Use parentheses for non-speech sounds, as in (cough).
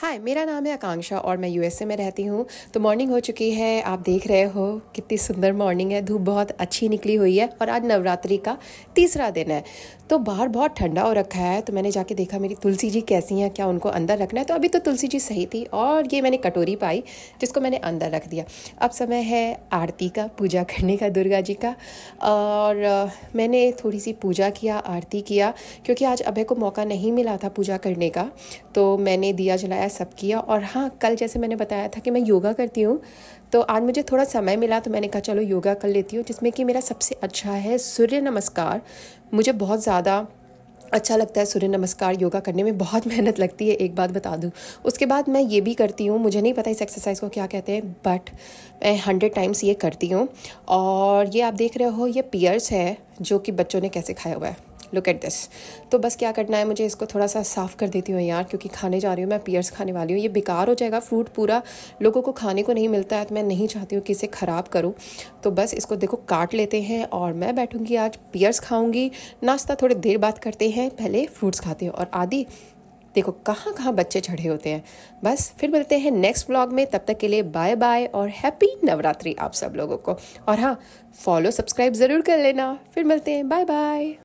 हाय मेरा नाम है आकांक्षा और मैं यूएसए में रहती हूँ तो मॉर्निंग हो चुकी है आप देख रहे हो कितनी सुंदर मॉर्निंग है धूप बहुत अच्छी निकली हुई है और आज नवरात्रि का तीसरा दिन है तो बाहर बहुत ठंडा हो रखा है तो मैंने जाके देखा मेरी तुलसी जी कैसी हैं क्या उनको अंदर रखना है तो अभी तो तुलसी जी सही थी और ये मैंने कटोरी पाई जिसको मैंने अंदर रख दिया अब समय है आरती का पूजा करने का दुर्गा जी का और मैंने थोड़ी सी पूजा किया आरती किया क्योंकि आज अभय को मौका नहीं मिला था पूजा करने का तो मैंने दिया जलाया है सब किया और हाँ कल जैसे मैंने बताया था कि मैं योगा करती हूँ तो आज मुझे थोड़ा समय मिला तो मैंने कहा चलो योगा कर लेती हूँ जिसमें कि मेरा सबसे अच्छा है सूर्य नमस्कार मुझे बहुत ज़्यादा अच्छा लगता है सूर्य नमस्कार योगा करने में बहुत (laughs) मेहनत लगती है एक बात बता दूँ उसके बाद मैं ये भी करती हूँ मुझे नहीं पता इस एक्सरसाइज को क्या कहते हैं बट मैं हंड्रेड टाइम्स ये करती हूँ और ये आप देख रहे हो ये पियर्स है जो कि बच्चों ने कैसे खाया हुआ है लुक एट दिस तो बस क्या करना है मुझे इसको थोड़ा सा साफ़ कर देती हूँ यार क्योंकि खाने जा रही हूँ मैं पियर्स खाने वाली हूँ ये बेकार हो जाएगा फ्रूट पूरा लोगों को खाने को नहीं मिलता है तो मैं नहीं चाहती हूँ कि इसे ख़राब करूँ तो बस इसको देखो काट लेते हैं और मैं बैठूँगी आज पियर्स खाऊँगी नाश्ता थोड़ी देर बाद करते हैं पहले फ्रूट्स खाते हैं और आदि देखो कहाँ कहाँ बच्चे चढ़े होते हैं बस फिर मिलते हैं नेक्स्ट व्लॉग में तब तक के लिए बाय बाय और हैप्पी नवरात्रि आप सब लोगों को और हाँ फॉलो सब्सक्राइब ज़रूर कर लेना फिर मिलते हैं बाय बाय